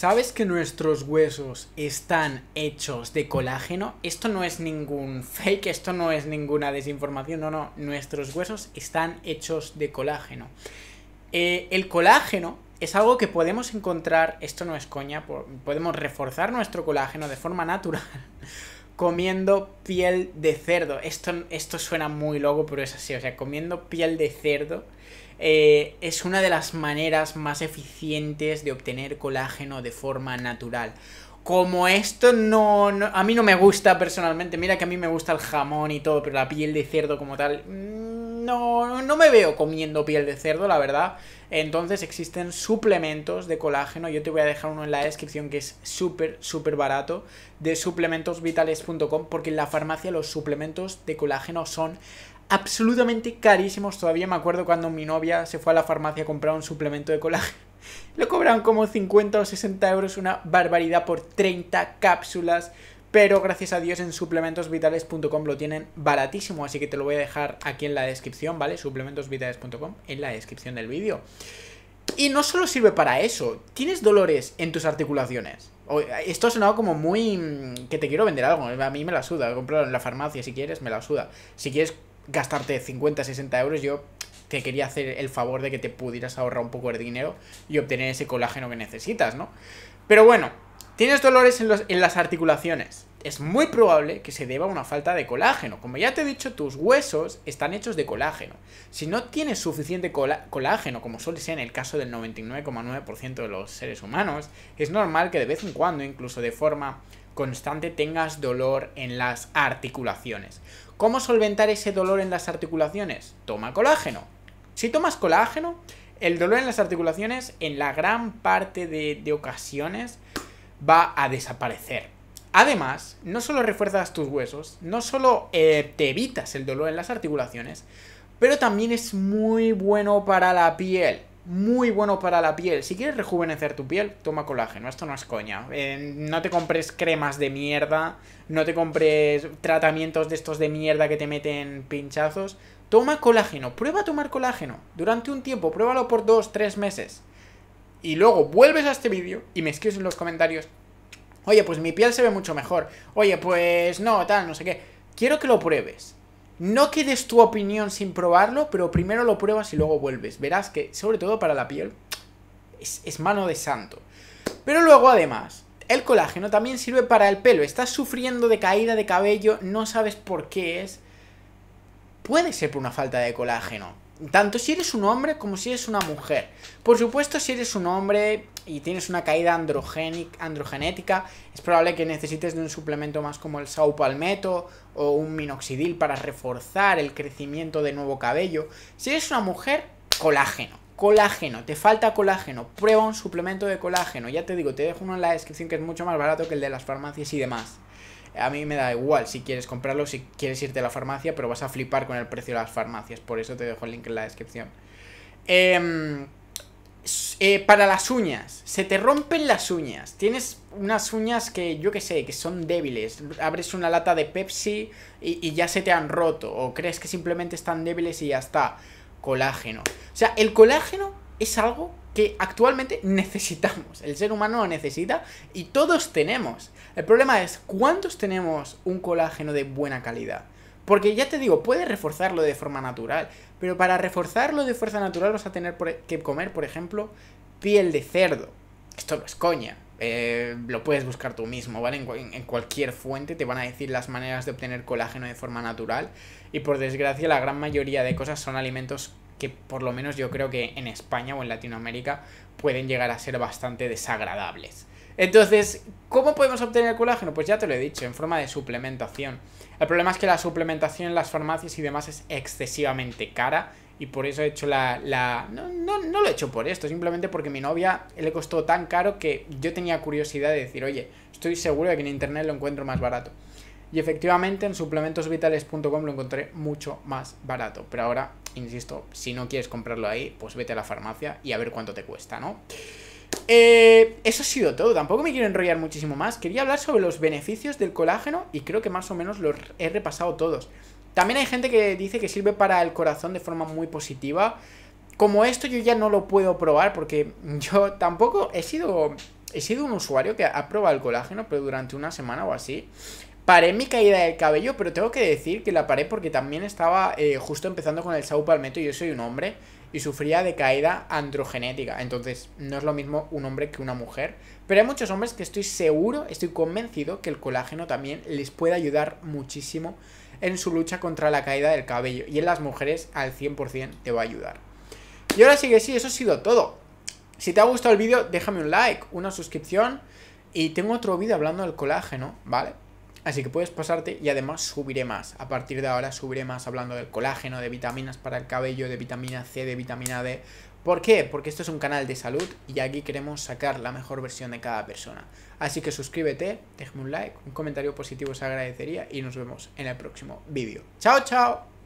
¿Sabes que nuestros huesos están hechos de colágeno? Esto no es ningún fake, esto no es ninguna desinformación, no, no, nuestros huesos están hechos de colágeno. Eh, el colágeno es algo que podemos encontrar, esto no es coña, podemos reforzar nuestro colágeno de forma natural comiendo piel de cerdo. Esto, esto suena muy loco, pero es así. O sea, comiendo piel de cerdo eh, es una de las maneras más eficientes de obtener colágeno de forma natural. Como esto no, no, A mí no me gusta personalmente. Mira que a mí me gusta el jamón y todo, pero la piel de cerdo como tal no, me veo comiendo piel de cerdo, la verdad. Entonces existen suplementos de colágeno, yo te voy a dejar uno en la descripción que es súper, súper barato, de suplementosvitales.com, porque en la farmacia los suplementos de colágeno son absolutamente carísimos. Todavía me acuerdo cuando mi novia se fue a la farmacia a comprar un suplemento de colágeno. Lo cobraron como 50 o 60 euros, una barbaridad por 30 cápsulas pero gracias a Dios en suplementosvitales.com lo tienen baratísimo, así que te lo voy a dejar aquí en la descripción, ¿vale? suplementosvitales.com en la descripción del vídeo. Y no solo sirve para eso, tienes dolores en tus articulaciones. Esto ha sonado como muy... Mm, que te quiero vender algo, a mí me la suda, comprarlo en la farmacia si quieres, me la suda. Si quieres gastarte 50, 60 euros, yo te quería hacer el favor de que te pudieras ahorrar un poco de dinero y obtener ese colágeno que necesitas, ¿no? Pero bueno, Tienes dolores en, las articulaciones. Es muy probable que se deba a una falta de colágeno. Como ya te he dicho, tus huesos están hechos de colágeno. Si no tienes suficiente colágeno, como suele ser en el caso del 99,9% de los seres humanos, es normal que de vez en cuando, incluso de forma constante, tengas dolor en las articulaciones. ¿Cómo solventar ese dolor en las articulaciones? Toma colágeno. Si tomas colágeno, el dolor en las articulaciones en la gran parte de ocasiones va a desaparecer. Además, no solo refuerzas tus huesos, no solo eh, te evitas el dolor en las articulaciones, pero también es muy bueno para la piel. Muy bueno para la piel. Si quieres rejuvenecer tu piel, toma colágeno. Esto no es coña. Eh, no te compres cremas de mierda. No te compres tratamientos de estos de mierda que te meten pinchazos. Toma colágeno. Prueba a tomar colágeno. Durante un tiempo. Pruébalo por dos, tres meses. Y luego vuelves a este vídeo y me escribes en los comentarios Oye, pues mi piel se ve mucho mejor. Oye, pues no, tal, no sé qué. Quiero que lo pruebes. No quedes tu opinión sin probarlo, pero primero lo pruebas y luego vuelves. Verás que, sobre todo para la piel, es, mano de santo. Pero luego, además, el colágeno también sirve para el pelo. Estás sufriendo de caída de cabello, no sabes por qué es. Puede ser por una falta de colágeno. Tanto si eres un hombre como si eres una mujer. Por supuesto, si eres un hombre y tienes una caída androgenética, es probable que necesites de un suplemento más como el saupalmeto o un minoxidil para reforzar el crecimiento de nuevo cabello. Si eres una mujer, colágeno. Colágeno, te falta colágeno, prueba un suplemento de colágeno. Ya te digo, te dejo uno en la descripción que es mucho más barato que el de las farmacias y demás a mí me da igual si quieres comprarlo, si quieres irte a la farmacia, pero vas a flipar con el precio de las farmacias. Por eso te dejo el link en la descripción. Em, eh, para las uñas, se te rompen las uñas. Tienes unas uñas que yo que sé, que son débiles. Abres una lata de Pepsi y, y ya se te han roto. O crees que simplemente están débiles y ya está. Colágeno. O sea, el colágeno es algo que actualmente necesitamos. El ser humano lo necesita y todos tenemos. El problema es, ¿cuántos tenemos un colágeno de buena calidad? Porque ya te digo, puedes reforzarlo de forma natural, pero para reforzarlo de fuerza natural vas a tener e, que comer, por ejemplo, piel de cerdo. Esto no es coña. Eh, lo puedes buscar tú mismo, ¿vale? En, en, cualquier fuente te van a decir las maneras de obtener colágeno de forma natural. Y por desgracia, la gran mayoría de cosas son alimentos que por lo menos yo creo que en España o en Latinoamérica pueden llegar a ser bastante desagradables. Entonces, ¿cómo podemos obtener el colágeno? Pues ya te lo he dicho, en forma de suplementación. El problema es que la suplementación en las farmacias y demás es excesivamente cara y por eso he hecho la... No, no, lo he hecho por esto, simplemente porque mi novia le costó tan caro que yo tenía curiosidad de decir, oye, estoy seguro de que en internet lo encuentro más barato. Y efectivamente en suplementosvitales.com lo encontré mucho más barato, pero ahora insisto, si no quieres comprarlo ahí, pues vete a la farmacia y a ver cuánto te cuesta, ¿no? Eh, eso ha sido todo, tampoco me quiero enrollar muchísimo más. Quería hablar sobre los beneficios del colágeno y creo que más o menos los he repasado todos. También hay gente que dice que sirve para el corazón de forma muy positiva. Como esto yo ya no lo puedo probar porque yo tampoco he sido he sido un usuario que ha probado el colágeno pero durante una semana o así Paré mi caída del cabello, pero tengo que decir que la paré porque también estaba eh, justo empezando con el Sao Palmetto. Yo soy un hombre y sufría de caída androgenética. Entonces, no es lo mismo un hombre que una mujer. Pero hay muchos hombres que estoy seguro, estoy convencido que el colágeno también les puede ayudar muchísimo en su lucha contra la caída del cabello. Y en las mujeres al 100% te va a ayudar. Y ahora sí que sí, eso ha sido todo. Si te ha gustado el vídeo, déjame un like, una suscripción. Y tengo otro vídeo hablando del colágeno, ¿vale? Así que puedes pasarte y además subiré más. A partir de ahora subiré más hablando del colágeno, de vitaminas para el cabello, de vitamina C, de vitamina D. ¿Por qué? Porque esto es un canal de salud y aquí queremos sacar la mejor versión de cada persona. Así que suscríbete, déjame un like, un comentario positivo se agradecería y nos vemos en el próximo vídeo. ¡Chao, chao!